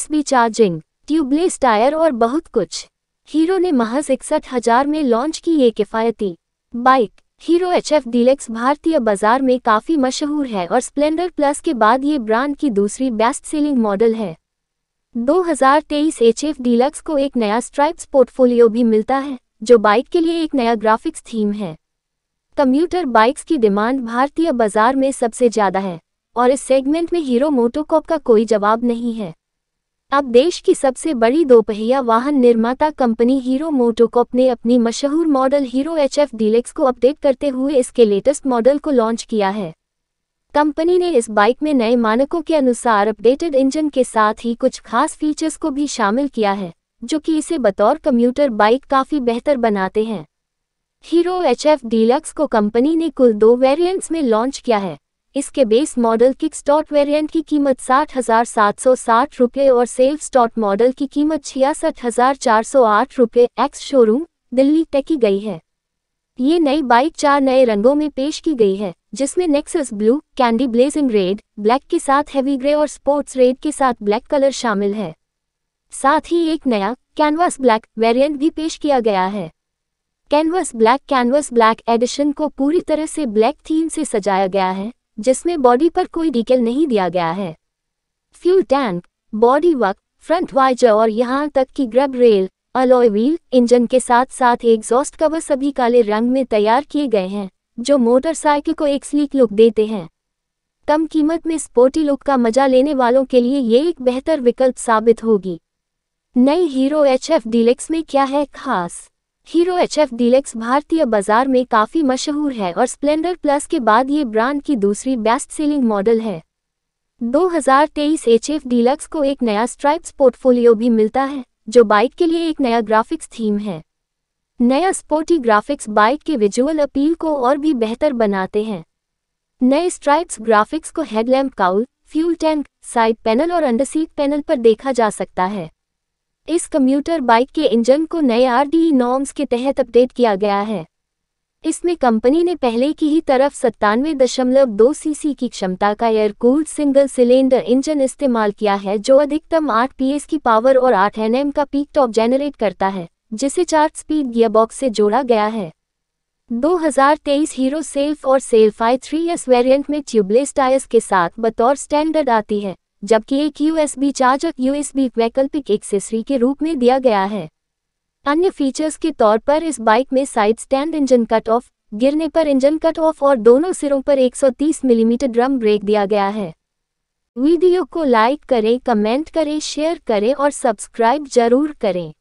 USB charging tubeless tyre और बहुत कुछ हीरो ने महज इकसठ हजार में लॉन्च की ये किफ़ायती bike Hero H F Deluxe भारतीय बाजार में काफ़ी मशहूर है और स्प्लेंडर प्लस के बाद ये ब्रांड की दूसरी बेस्ट सेलिंग मॉडल है 2023 एच एफ डीलक्स को एक नया स्ट्राइप्स पोर्टफोलियो भी मिलता है जो बाइक के लिए एक नया ग्राफिक्स थीम है कम्यूटर बाइक्स की डिमांड भारतीय बाजार में सबसे ज़्यादा है और इस सेगमेंट में हीरो मोटोकॉप का कोई जवाब नहीं है अब देश की सबसे बड़ी दोपहिया वाहन निर्माता कंपनी हीरो मोटोकॉप ने अपनी मशहूर model Hero H F Deluxe को अपडेट करते हुए इसके लेटेस्ट मॉडल को लॉन्च किया है कंपनी ने इस बाइक में नए मानकों के अनुसार अपडेटेड इंजन के साथ ही कुछ खास फीचर्स को भी शामिल किया है जो कि इसे बतौर कम्यूटर बाइक काफ़ी बेहतर बनाते हैं हीरो एच एफ डीलक्स को कंपनी ने कुल दो वेरिएंट्स में लॉन्च किया है इसके base model kick start variant की कीमत साठ हजार सात सौ साठ रुपये और सेल्फ स्टॉट मॉडल की कीमत छियासठ हजार चार सौ आठ रुपये एक्स शोरूम दिल्ली तय की गई है ये नई बाइक चार नए रंगों में पेश की गई है जिसमें Nexus blue candy blazing red black के साथ हैवी ग्रे और स्पोर्ट्स रेड के साथ ब्लैक कलर शामिल है साथ ही एक नया कैनवास ब्लैक वेरिएंट भी पेश किया गया है canvas black canvas black edition को पूरी तरह से ब्लैक थीम से सजाया गया है जिसमें बॉडी पर कोई डिकल नहीं दिया गया है fuel tank body work front visor और यहाँ तक कि grab rail alloy wheel engine के साथ साथ एग्जॉस्ट कवर सभी काले रंग में तैयार किए गए हैं जो मोटरसाइकिल को एक स्लीक लुक देते हैं कम कीमत में स्पोर्टी लुक का मजा लेने वालों के लिए ये एक बेहतर विकल्प साबित होगी नई हीरो एच एफ डीलेक्स में क्या है खास हीरो एच एफ डीलेक्स भारतीय बाजार में काफ़ी मशहूर है और स्प्लेंडर प्लस के बाद ये ब्रांड की दूसरी बेस्ट सेलिंग मॉडल है 2023 एच एफ डीलक्स को एक नया स्ट्राइप्स पोर्टफोलियो भी मिलता है जो बाइक के लिए एक नया ग्राफिक्स थीम है नया स्पोर्टी ग्राफिक्स बाइक के विजुअल अपील को और भी बेहतर बनाते हैं नए स्ट्राइप्स ग्राफिक्स को headlamp cowl fuel tank side panel और अंडरसीट पैनल पर देखा जा सकता है इस कम्यूटर बाइक के इंजन को नए आरडीई नॉर्म्स e के तहत अपडेट किया गया है इसमें कंपनी ने पहले की ही तरफ सत्तानवे दशमलव दो सीसी की क्षमता का air cooled single cylinder engine इस्तेमाल किया है जो अधिकतम 8 पीएस की पावर और 8 एनएम का पीक टॉप जेनरेट करता है जिसे चार स्पीड गियरबॉक्स से जोड़ा गया है 2023 हीरो सेल्फ और self I three S variant में ट्यूबलेस टायर्स के साथ बतौर स्टैंडर्ड आती है जबकि एक यूएसबी चार्जर यूएसबी वैकल्पिक एक्सेसरी के रूप में दिया गया है अन्य फीचर्स के तौर पर इस बाइक में side stand engine cut off गिरने पर इंजन कट ऑफ और दोनों सिरों पर 130 मिलीमीटर ड्रम ब्रेक दिया गया है वीडियो को लाइक करें कमेंट करें शेयर करें और सब्सक्राइब जरूर करें